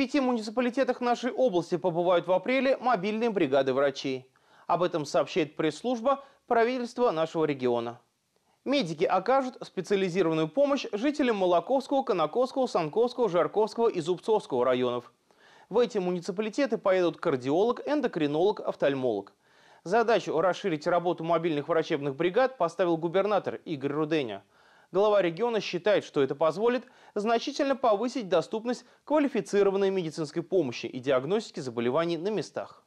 пяти муниципалитетах нашей области побывают в апреле мобильные бригады врачей. Об этом сообщает пресс-служба правительства нашего региона. Медики окажут специализированную помощь жителям Молоковского, Конаковского, Санковского, Жарковского и Зубцовского районов. В эти муниципалитеты поедут кардиолог, эндокринолог, офтальмолог. Задачу расширить работу мобильных врачебных бригад поставил губернатор Игорь Руденя – Глава региона считает, что это позволит значительно повысить доступность квалифицированной медицинской помощи и диагностики заболеваний на местах.